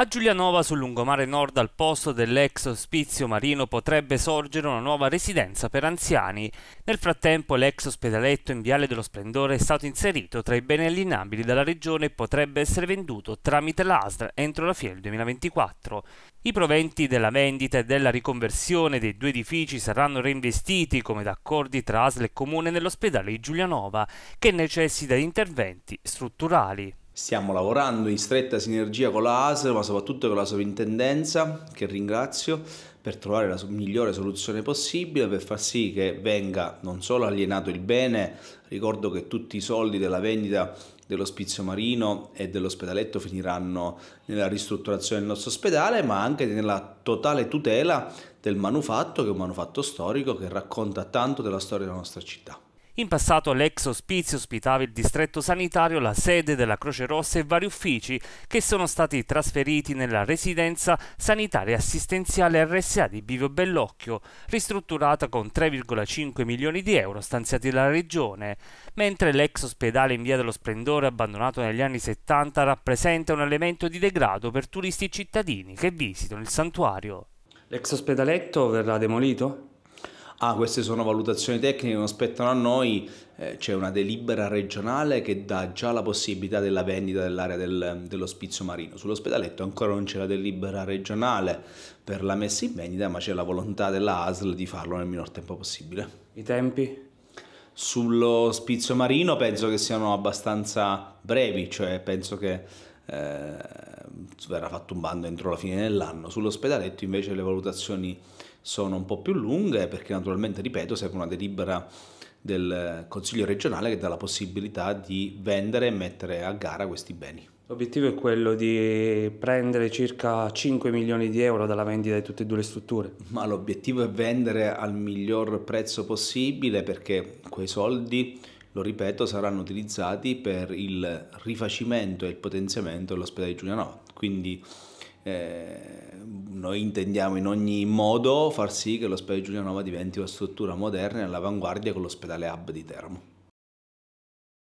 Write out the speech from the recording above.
A Giulianova, sul lungomare nord, al posto dell'ex ospizio marino, potrebbe sorgere una nuova residenza per anziani. Nel frattempo, l'ex ospedaletto in Viale dello Splendore è stato inserito tra i beni allineabili della regione e potrebbe essere venduto tramite l'ASR entro la fine del 2024. I proventi della vendita e della riconversione dei due edifici saranno reinvestiti come da tra ASL e Comune nell'ospedale di Giulianova, che necessita di interventi strutturali. Stiamo lavorando in stretta sinergia con la ASL, ma soprattutto con la sovrintendenza, che ringrazio, per trovare la migliore soluzione possibile, per far sì che venga non solo alienato il bene, ricordo che tutti i soldi della vendita dell'ospizio marino e dell'ospedaletto finiranno nella ristrutturazione del nostro ospedale, ma anche nella totale tutela del manufatto, che è un manufatto storico che racconta tanto della storia della nostra città. In passato l'ex ospizio ospitava il distretto sanitario, la sede della Croce Rossa e vari uffici che sono stati trasferiti nella residenza sanitaria assistenziale RSA di Bivio Bellocchio, ristrutturata con 3,5 milioni di euro stanziati dalla regione, mentre l'ex ospedale in via dello Splendore abbandonato negli anni 70 rappresenta un elemento di degrado per turisti e cittadini che visitano il santuario. L'ex ospedaletto verrà demolito? ah queste sono valutazioni tecniche, non spettano a noi, eh, c'è una delibera regionale che dà già la possibilità della vendita dell'area del, dell'ospizio marino. Sull'ospedaletto ancora non c'è la delibera regionale per la messa in vendita, ma c'è la volontà della ASL di farlo nel minor tempo possibile. I tempi? Sullo spizio marino penso che siano abbastanza brevi, cioè penso che eh, verrà fatto un bando entro la fine dell'anno. Sull'ospedaletto invece le valutazioni sono un po' più lunghe perché naturalmente, ripeto, serve una delibera del Consiglio regionale che dà la possibilità di vendere e mettere a gara questi beni. L'obiettivo è quello di prendere circa 5 milioni di euro dalla vendita di tutte e due le strutture. Ma l'obiettivo è vendere al miglior prezzo possibile perché quei soldi, lo ripeto, saranno utilizzati per il rifacimento e il potenziamento dell'ospedale di Giulianova. Quindi eh, noi intendiamo in ogni modo far sì che l'ospedale Giulianova diventi una struttura moderna e all'avanguardia con l'ospedale hub di Teramo.